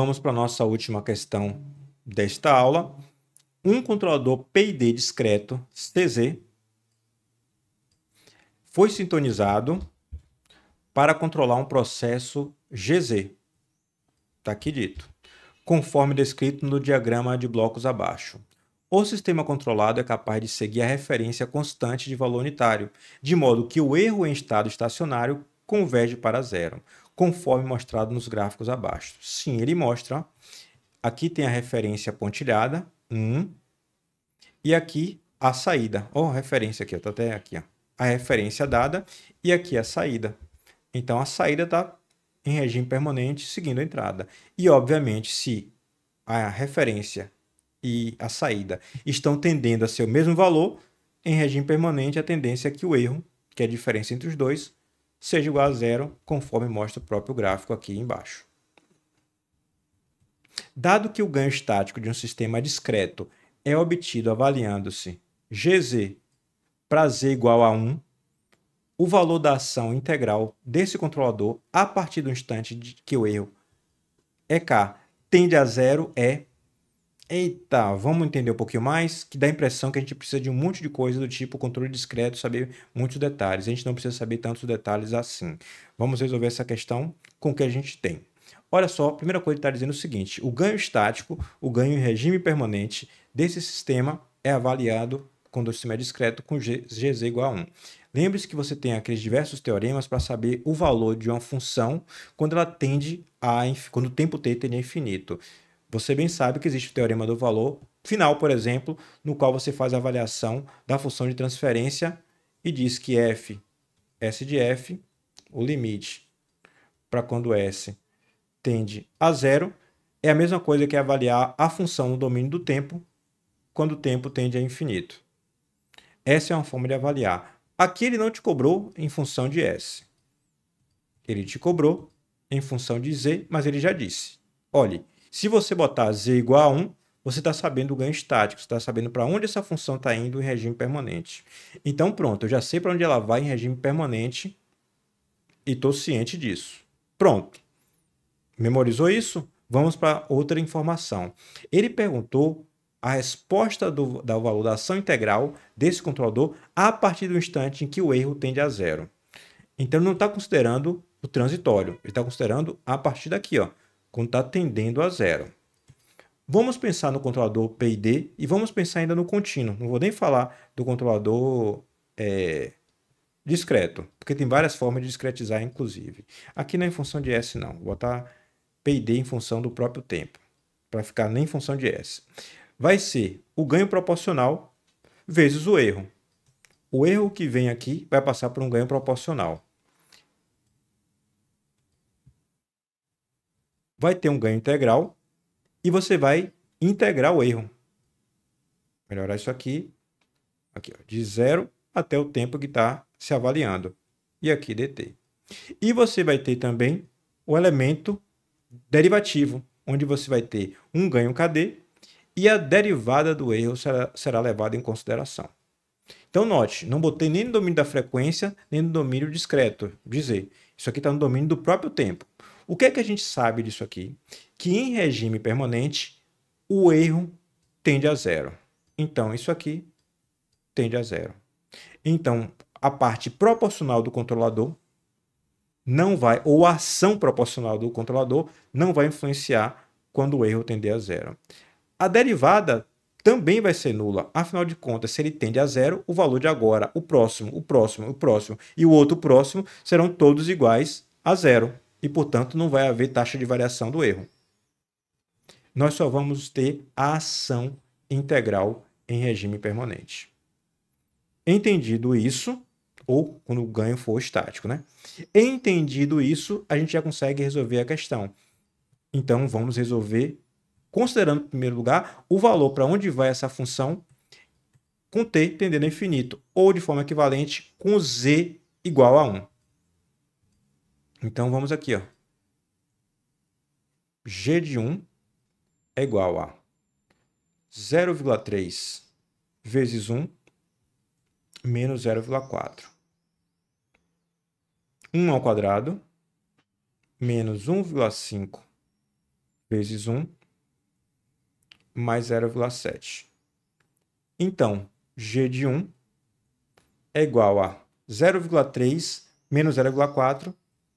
Vamos para a nossa última questão desta aula. Um controlador PID discreto CZ foi sintonizado para controlar um processo GZ. Está aqui dito. Conforme descrito no diagrama de blocos abaixo. O sistema controlado é capaz de seguir a referência constante de valor unitário, de modo que o erro em estado estacionário converge para zero conforme mostrado nos gráficos abaixo. Sim, ele mostra. Ó. Aqui tem a referência pontilhada, 1. e aqui a saída. Ó, oh, referência aqui, está até aqui. Ó. A referência dada e aqui a saída. Então, a saída está em regime permanente, seguindo a entrada. E, obviamente, se a referência e a saída estão tendendo a ser o mesmo valor, em regime permanente, a tendência é que o erro, que é a diferença entre os dois, seja igual a zero, conforme mostra o próprio gráfico aqui embaixo. Dado que o ganho estático de um sistema discreto é obtido avaliando-se GZ para Z igual a 1, o valor da ação integral desse controlador a partir do instante que o erro é K tende a zero é eita, vamos entender um pouquinho mais, que dá a impressão que a gente precisa de um monte de coisa do tipo controle discreto, saber muitos detalhes. A gente não precisa saber tantos detalhes assim. Vamos resolver essa questão com o que a gente tem. Olha só, a primeira coisa que está dizendo é o seguinte: o ganho estático, o ganho em regime permanente desse sistema é avaliado quando o sistema é discreto com G, GZ igual a 1. Lembre-se que você tem aqueles diversos teoremas para saber o valor de uma função quando ela tende a quando o tempo t tende a infinito. Você bem sabe que existe o teorema do valor final, por exemplo, no qual você faz a avaliação da função de transferência e diz que f, s de f, o limite para quando s tende a zero, é a mesma coisa que avaliar a função no domínio do tempo quando o tempo tende a infinito. Essa é uma forma de avaliar. Aqui ele não te cobrou em função de s. Ele te cobrou em função de z, mas ele já disse. Olhe, se você botar z igual a 1, você está sabendo o ganho estático, você está sabendo para onde essa função está indo em regime permanente. Então, pronto, eu já sei para onde ela vai em regime permanente e estou ciente disso. Pronto. Memorizou isso? Vamos para outra informação. Ele perguntou a resposta do, da valor integral desse controlador a partir do instante em que o erro tende a zero. Então, não está considerando o transitório, ele está considerando a partir daqui, ó, quando está tendendo a zero. Vamos pensar no controlador PID e vamos pensar ainda no contínuo. Não vou nem falar do controlador é, discreto, porque tem várias formas de discretizar, inclusive. Aqui não é em função de S, não. Vou botar PID em função do próprio tempo, para ficar nem em função de S. Vai ser o ganho proporcional vezes o erro. O erro que vem aqui vai passar por um ganho proporcional. vai ter um ganho integral e você vai integrar o erro. Melhorar isso aqui, aqui ó, de zero até o tempo que está se avaliando. E aqui dt. E você vai ter também o elemento derivativo, onde você vai ter um ganho KD e a derivada do erro será, será levada em consideração. Então, note, não botei nem no domínio da frequência, nem no domínio discreto. Dizer, isso aqui está no domínio do próprio tempo. O que é que a gente sabe disso aqui? Que em regime permanente, o erro tende a zero. Então, isso aqui tende a zero. Então, a parte proporcional do controlador não vai, ou a ação proporcional do controlador não vai influenciar quando o erro tender a zero. A derivada também vai ser nula. Afinal de contas, se ele tende a zero, o valor de agora, o próximo, o próximo, o próximo e o outro próximo serão todos iguais a zero e, portanto, não vai haver taxa de variação do erro. Nós só vamos ter a ação integral em regime permanente. Entendido isso, ou quando o ganho for estático, né? Entendido isso, a gente já consegue resolver a questão. Então, vamos resolver, considerando, em primeiro lugar, o valor para onde vai essa função com t tendendo a infinito, ou de forma equivalente com z igual a 1. Então vamos aqui, ó. G de 1 é igual a 0,3 vezes 1 menos 0,4. 1 ao quadrado menos 1,5 vezes 1 mais 0,7. Então, G de 1 é igual a 0,3 menos 0,4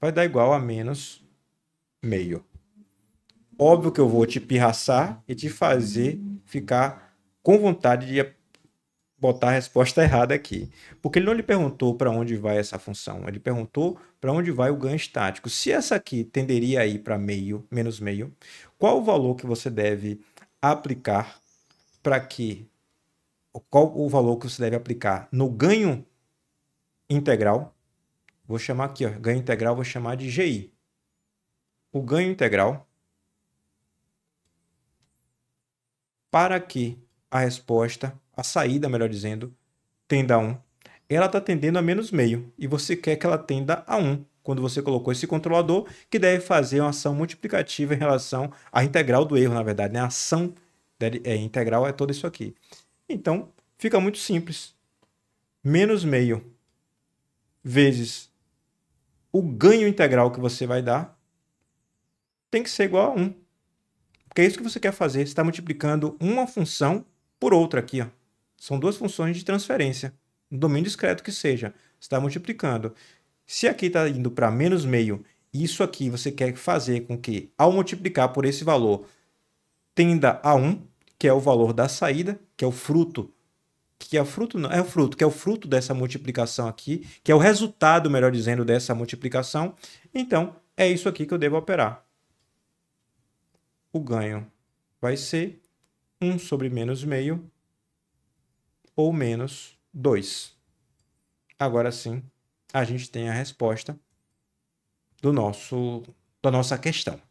vai dar igual a menos meio. Óbvio que eu vou te pirraçar e te fazer ficar com vontade de botar a resposta errada aqui. Porque ele não lhe perguntou para onde vai essa função, ele perguntou para onde vai o ganho estático. Se essa aqui tenderia a ir para meio, menos meio, qual o valor que você deve aplicar para que qual o valor que você deve aplicar no ganho integral Vou chamar aqui, ó, ganho integral, vou chamar de GI. O ganho integral, para que a resposta, a saída, melhor dizendo, tenda a 1, ela está tendendo a menos meio. E você quer que ela tenda a 1 quando você colocou esse controlador, que deve fazer uma ação multiplicativa em relação à integral do erro, na verdade. Né? A ação é, integral é todo isso aqui. Então, fica muito simples. Menos meio vezes o ganho integral que você vai dar tem que ser igual a 1. Porque é isso que você quer fazer. Você está multiplicando uma função por outra aqui. Ó. São duas funções de transferência. No domínio discreto que seja. Você está multiplicando. Se aqui está indo para menos meio, isso aqui você quer fazer com que, ao multiplicar por esse valor, tenda a 1, que é o valor da saída, que é o fruto que é o fruto, não, é o fruto, que é o fruto dessa multiplicação aqui, que é o resultado, melhor dizendo, dessa multiplicação. Então, é isso aqui que eu devo operar. O ganho vai ser 1 sobre menos meio ou menos 2. Agora sim, a gente tem a resposta do nosso, da nossa questão.